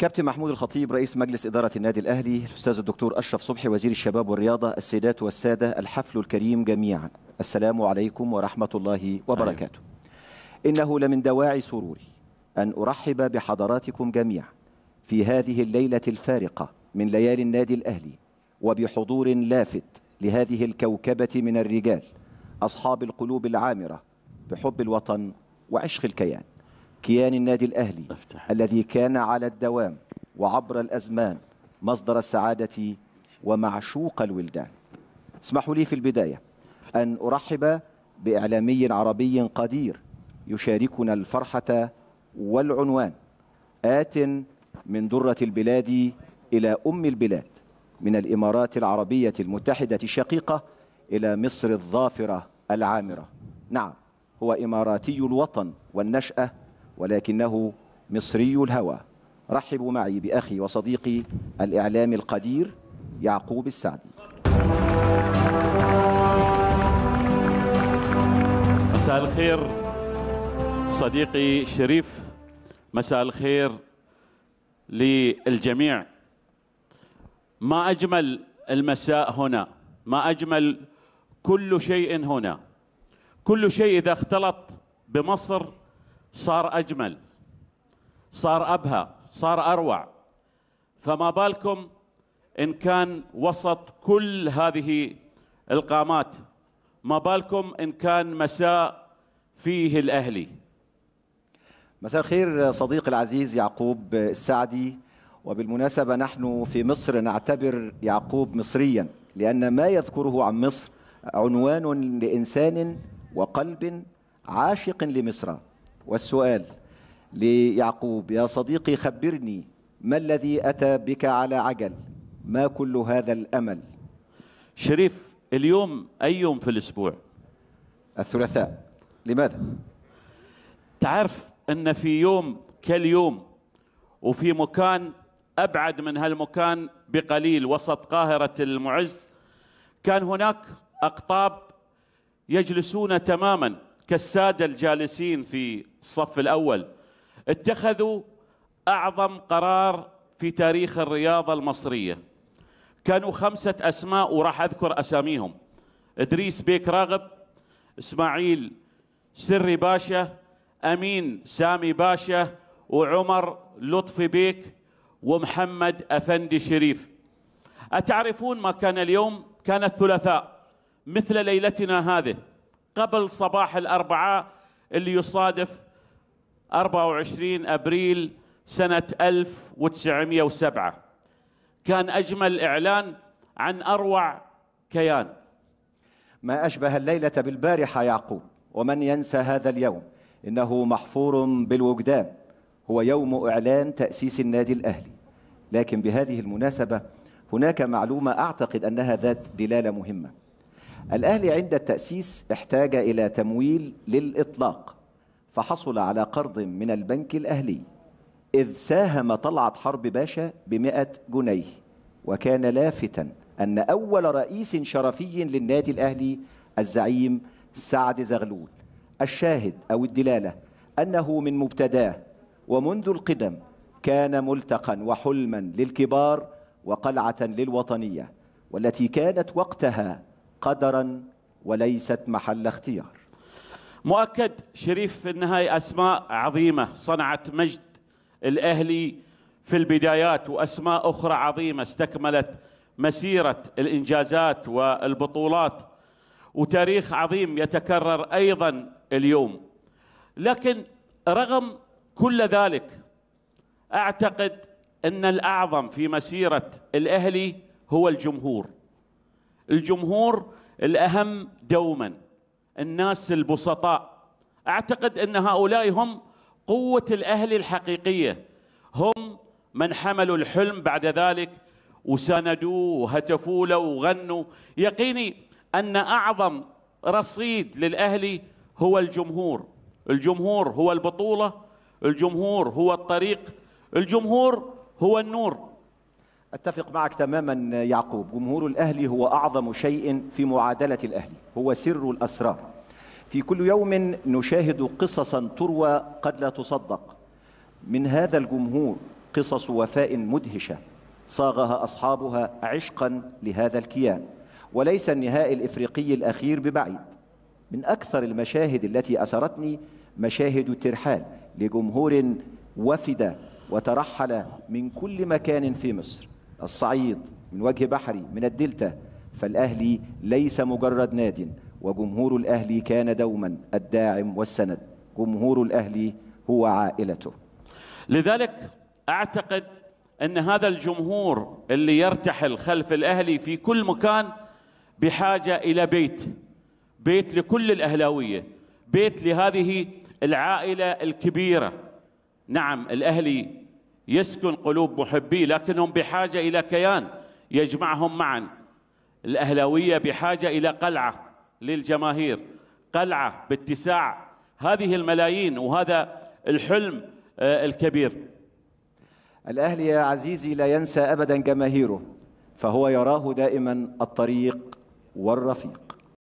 كابتن محمود الخطيب رئيس مجلس إدارة النادي الأهلي الأستاذ الدكتور أشرف صبحي وزير الشباب والرياضة السيدات والسادة الحفل الكريم جميعا السلام عليكم ورحمة الله وبركاته أيوه. إنه لمن دواعي سروري أن أرحب بحضراتكم جميعا في هذه الليلة الفارقة من ليالي النادي الأهلي وبحضور لافت لهذه الكوكبة من الرجال أصحاب القلوب العامرة بحب الوطن وعشق الكيان كيان النادي الأهلي أفتح. الذي كان على الدوام وعبر الأزمان مصدر السعادة ومعشوق الولدان اسمحوا لي في البداية أن أرحب بإعلامي عربي قدير يشاركنا الفرحة والعنوان آت من درة البلاد إلى أم البلاد من الإمارات العربية المتحدة الشقيقة إلى مصر الظافرة العامرة نعم هو إماراتي الوطن والنشأة ولكنه مصري الهوى رحبوا معي بأخي وصديقي الإعلام القدير يعقوب السعدي مساء الخير صديقي شريف مساء الخير للجميع ما أجمل المساء هنا ما أجمل كل شيء هنا كل شيء إذا اختلط بمصر صار أجمل صار أبهى صار أروع فما بالكم إن كان وسط كل هذه القامات ما بالكم إن كان مساء فيه الأهلي مساء الخير صديقي العزيز يعقوب السعدي وبالمناسبة نحن في مصر نعتبر يعقوب مصريا لأن ما يذكره عن مصر عنوان لإنسان وقلب عاشق لمصر والسؤال ليعقوب يا صديقي خبرني ما الذي أتى بك على عجل ما كل هذا الأمل شريف اليوم أي يوم في الأسبوع الثلاثاء لماذا تعرف أن في يوم كاليوم وفي مكان أبعد من هالمكان بقليل وسط قاهرة المعز كان هناك أقطاب يجلسون تماما كالساده الجالسين في الصف الاول اتخذوا اعظم قرار في تاريخ الرياضه المصريه كانوا خمسه اسماء وراح اذكر اساميهم ادريس بيك راغب اسماعيل سري باشا امين سامي باشا وعمر لطفي بيك ومحمد افندي شريف اتعرفون ما كان اليوم كان الثلاثاء مثل ليلتنا هذه قبل صباح الأربعاء اللي يصادف 24 أبريل سنة 1907 كان أجمل إعلان عن أروع كيان ما أشبه الليلة بالبارحة يعقوب ومن ينسى هذا اليوم إنه محفور بالوجدان هو يوم إعلان تأسيس النادي الأهلي لكن بهذه المناسبة هناك معلومة أعتقد أنها ذات دلالة مهمة الأهلي عند التأسيس احتاج إلى تمويل للإطلاق فحصل على قرض من البنك الأهلي إذ ساهم طلعت حرب باشا بمئة جنيه وكان لافتا أن أول رئيس شرفي للنادي الأهلي الزعيم سعد زغلول الشاهد أو الدلالة أنه من مبتداه ومنذ القدم كان ملتقا وحلما للكبار وقلعة للوطنية والتي كانت وقتها قدرا وليست محل اختيار مؤكد شريف في النهاية أسماء عظيمة صنعت مجد الأهلي في البدايات وأسماء أخرى عظيمة استكملت مسيرة الإنجازات والبطولات وتاريخ عظيم يتكرر أيضا اليوم لكن رغم كل ذلك أعتقد أن الأعظم في مسيرة الأهلي هو الجمهور الجمهور الأهم دوما الناس البسطاء أعتقد أن هؤلاء هم قوة الأهل الحقيقية هم من حملوا الحلم بعد ذلك وساندوه وهتفوا له وغنوا يقيني أن أعظم رصيد للأهلي هو الجمهور الجمهور هو البطولة الجمهور هو الطريق الجمهور هو النور أتفق معك تماما يعقوب جمهور الأهلي هو أعظم شيء في معادلة الأهلي هو سر الأسرار في كل يوم نشاهد قصصا تروى قد لا تصدق من هذا الجمهور قصص وفاء مدهشة صاغها أصحابها عشقا لهذا الكيان وليس النهائي الإفريقي الأخير ببعيد من أكثر المشاهد التي أسرتني مشاهد الترحال لجمهور وفد وترحل من كل مكان في مصر الصعيد من وجه بحري من الدلتا فالأهلي ليس مجرد ناد وجمهور الأهلي كان دوما الداعم والسند جمهور الأهلي هو عائلته لذلك أعتقد أن هذا الجمهور اللي يرتحل خلف الأهلي في كل مكان بحاجة إلى بيت بيت لكل الأهلاوية بيت لهذه العائلة الكبيرة نعم الأهلي يسكن قلوب محبيه لكنهم بحاجة إلى كيان يجمعهم معا الأهلاوية بحاجة إلى قلعة للجماهير قلعة باتساع هذه الملايين وهذا الحلم آه، الكبير الأهلي يا عزيزي لا ينسى أبدا جماهيره فهو يراه دائما الطريق والرفيق